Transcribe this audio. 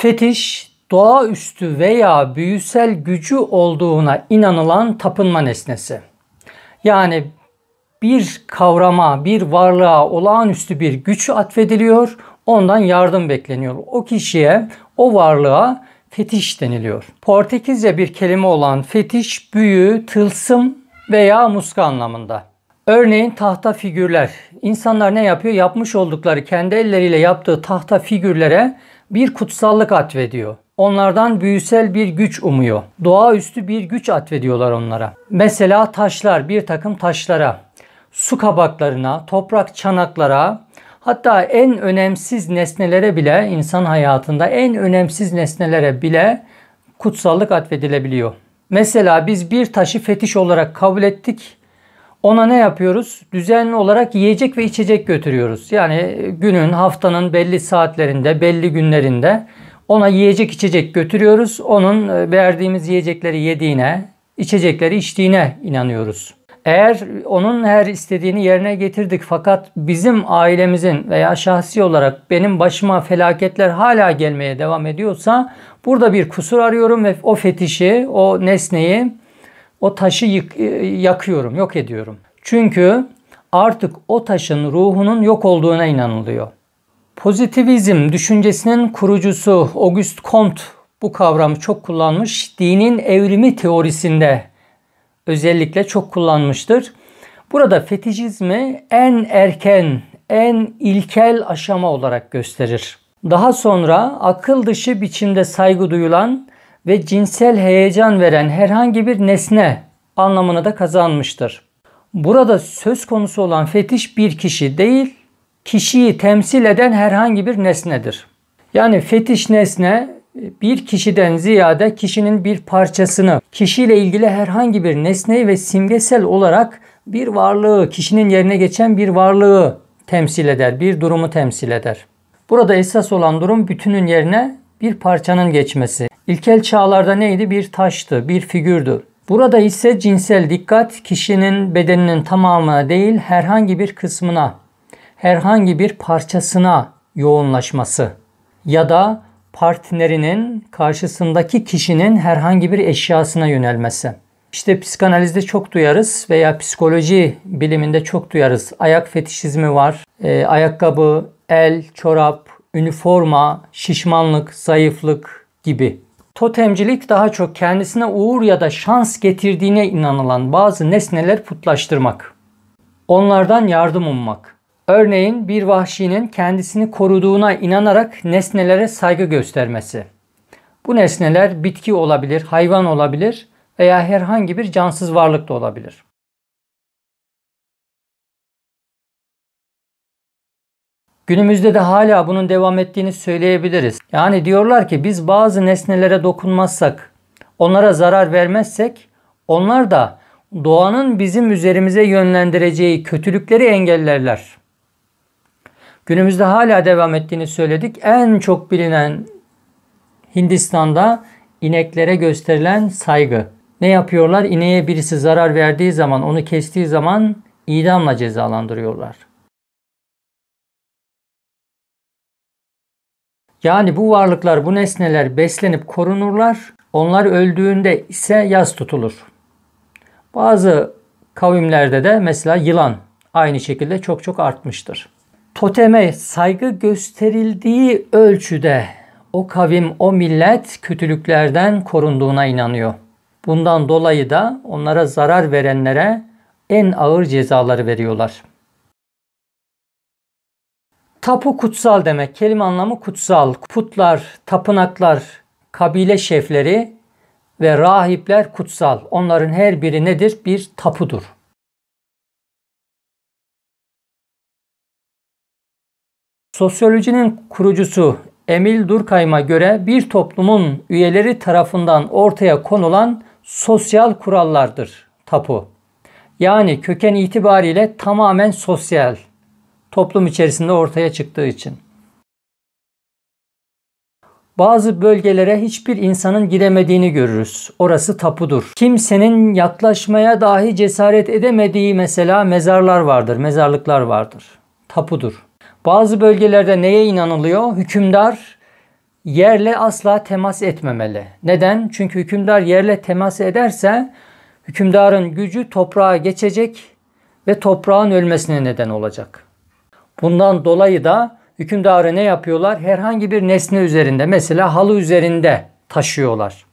Fetiş, doğaüstü veya büyüsel gücü olduğuna inanılan tapınma nesnesi. Yani bir kavrama, bir varlığa olağanüstü bir güç atfediliyor, ondan yardım bekleniyor. O kişiye, o varlığa fetiş deniliyor. Portekizce bir kelime olan fetiş, büyü, tılsım veya muska anlamında. Örneğin tahta figürler. İnsanlar ne yapıyor? Yapmış oldukları, kendi elleriyle yaptığı tahta figürlere bir kutsallık atfediyor. Onlardan büyüsel bir güç umuyor. Doğaüstü bir güç atfediyorlar onlara. Mesela taşlar, bir takım taşlara, su kabaklarına, toprak çanaklara, hatta en önemsiz nesnelere bile insan hayatında en önemsiz nesnelere bile kutsallık atfedilebiliyor. Mesela biz bir taşı fetiş olarak kabul ettik ona ne yapıyoruz? Düzenli olarak yiyecek ve içecek götürüyoruz. Yani günün, haftanın belli saatlerinde, belli günlerinde ona yiyecek içecek götürüyoruz. Onun e, verdiğimiz yiyecekleri yediğine, içecekleri içtiğine inanıyoruz. Eğer onun her istediğini yerine getirdik fakat bizim ailemizin veya şahsi olarak benim başıma felaketler hala gelmeye devam ediyorsa burada bir kusur arıyorum ve o fetişi, o nesneyi o taşı yık, e, yakıyorum, yok ediyorum. Çünkü artık o taşın ruhunun yok olduğuna inanılıyor. Pozitivizm düşüncesinin kurucusu Auguste Comte bu kavramı çok kullanmış. Dinin evrimi teorisinde özellikle çok kullanmıştır. Burada fetişizmi en erken, en ilkel aşama olarak gösterir. Daha sonra akıl dışı biçimde saygı duyulan ve cinsel heyecan veren herhangi bir nesne anlamına da kazanmıştır. Burada söz konusu olan fetiş bir kişi değil, kişiyi temsil eden herhangi bir nesnedir. Yani fetiş nesne e, bir kişiden ziyade kişinin bir parçasını, kişiyle ilgili herhangi bir nesneyi ve simgesel olarak bir varlığı, kişinin yerine geçen bir varlığı temsil eder, bir durumu temsil eder. Burada esas olan durum bütünün yerine bir parçanın geçmesi. İlkel çağlarda neydi? Bir taştı, bir figürdü. Burada ise cinsel dikkat kişinin bedeninin tamamına değil herhangi bir kısmına, herhangi bir parçasına yoğunlaşması ya da partnerinin karşısındaki kişinin herhangi bir eşyasına yönelmesi. İşte psikanalizde çok duyarız veya psikoloji biliminde çok duyarız. Ayak fetişizmi var. E, ayakkabı, el, çorap, üniforma, şişmanlık, zayıflık gibi totemcilik daha çok kendisine uğur ya da şans getirdiğine inanılan bazı nesneler putlaştırmak. Onlardan yardım ummak. Örneğin bir vahşinin kendisini koruduğuna inanarak nesnelere saygı göstermesi. Bu nesneler bitki olabilir, hayvan olabilir veya herhangi bir cansız varlık da olabilir. Günümüzde de hala bunun devam ettiğini söyleyebiliriz. Yani diyorlar ki biz bazı nesnelere dokunmazsak, onlara zarar vermezsek onlar da doğanın bizim üzerimize yönlendireceği kötülükleri engellerler. Günümüzde hala devam ettiğini söyledik. En çok bilinen Hindistan'da ineklere gösterilen saygı. Ne yapıyorlar? İneğe birisi zarar verdiği zaman, onu kestiği zaman idamla cezalandırıyorlar. Yani bu varlıklar, bu nesneler beslenip korunurlar. Onlar öldüğünde ise yaz tutulur. Bazı kavimlerde de mesela yılan aynı şekilde çok çok artmıştır. Toteme saygı gösterildiği ölçüde o kavim, o millet kötülüklerden korunduğuna inanıyor. Bundan dolayı da onlara zarar verenlere en ağır cezaları veriyorlar. Tapu kutsal demek. Kelime anlamı kutsal. Putlar, tapınaklar, kabile şefleri ve rahipler kutsal. Onların her biri nedir? Bir tapudur. Sosyolojinin kurucusu Emil Durkheim'a göre bir toplumun üyeleri tarafından ortaya konulan sosyal kurallardır tapu. Yani köken itibariyle tamamen sosyal, toplum içerisinde ortaya çıktığı için. Bazı bölgelere hiçbir insanın giremediğini görürüz. Orası tapudur. Kimsenin yaklaşmaya dahi cesaret edemediği mesela mezarlar vardır, mezarlıklar vardır. Tapudur. Bazı bölgelerde neye inanılıyor? Hükümdar yerle asla temas etmemeli. Neden? Çünkü hükümdar yerle temas ederse hükümdarın gücü toprağa geçecek ve toprağın ölmesine neden olacak. Bundan dolayı da hükümdarı ne yapıyorlar? Herhangi bir nesne üzerinde mesela halı üzerinde taşıyorlar.